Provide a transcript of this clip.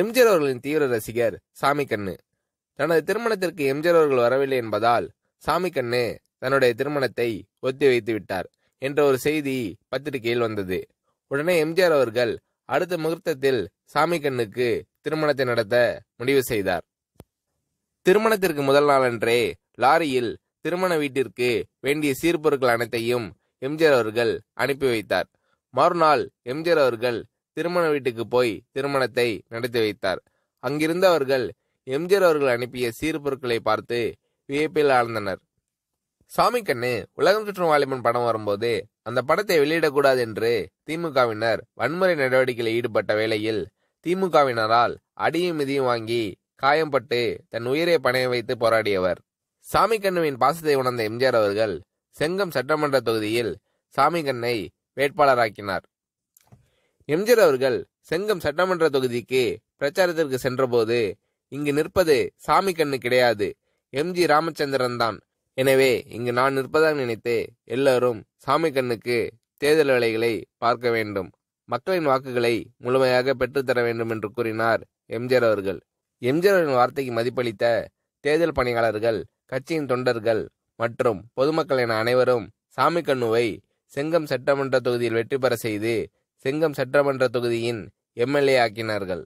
எம்ஜிஆர் அவர்களின் தீவிர ரசிகர் சாமி கண்ணு தனது திருமணத்திற்கு எம்ஜிஆர் அவர்கள் வரவில்லை என்பதால் சாமி கண்ணு தன்னுடைய திருமணத்தை ஒத்தி வைத்து விட்டார் என்ற ஒரு செய்தி பத்திரிகையில் வந்தது உடனே எம்ஜிஆர் அவர்கள் அடுத்த முகூர்த்தத்தில் சாமி கண்ணுக்கு திருமணத்தை நடத்த முடிவு செய்தார் திருமணத்திற்கு முதல் நாளன்றே லாரியில் திருமண வீட்டிற்கு வேண்டிய சீர்பொருட்கள் அனைத்தையும் எம்ஜிஆர் அவர்கள் அனுப்பி வைத்தார் மறுநாள் எம்ஜிஆர் அவர்கள் திருமண வீட்டுக்கு போய் திருமணத்தை நடத்தி வைத்தார் அங்கிருந்தவர்கள் எம்ஜிஆர் அவர்கள் அனுப்பிய சீர்பொருட்களை பார்த்து வியப்பில் ஆழ்ந்தனர் சாமி கண்ணு உலகம் சுற்றும் வாலிபன் படம் வரும்போது அந்த படத்தை வெளியிடக்கூடாது என்று திமுகவினர் வன்முறை நடவடிக்கையில் ஈடுபட்ட வேளையில் திமுகவினரால் அடியும் மிதியும் வாங்கி காயம்பட்டு தன் உயிரை பணைய வைத்து போராடியவர் சாமி கண்ணுவின் பாசத்தை உணர்ந்த எம்ஜிஆர் அவர்கள் செங்கம் சட்டமன்ற தொகுதியில் சாமி கண்ணை வேட்பாளராக்கினார் எம்ஜிஆர் அவர்கள் செங்கம் சட்டமன்ற தொகுதிக்கு பிரச்சாரத்திற்கு சென்றபோது இங்கு நிற்பது சாமி கண்ணு கிடையாது எம்ஜி ராமச்சந்திரன் தான் எனவே இங்கு நான் நிற்பதாக நினைத்து எல்லாரும் சாமி கண்ணுக்கு தேர்தல் வேலைகளை பார்க்க வேண்டும் மக்களின் வாக்குகளை முழுமையாக பெற்றுத்தர வேண்டும் என்று கூறினார் எம்ஜிஆர் அவர்கள் அவர்களின் வார்த்தைக்கு மதிப்பளித்த தேர்தல் பணியாளர்கள் கட்சியின் தொண்டர்கள் மற்றும் பொதுமக்கள் என அனைவரும் சாமி கண்ணுவை செங்கம் சட்டமன்ற தொகுதியில் வெற்றி பெற செய்து செங்கம் சட்டமன்ற தொகுதியின் எம்எல்ஏ ஆக்கினார்கள்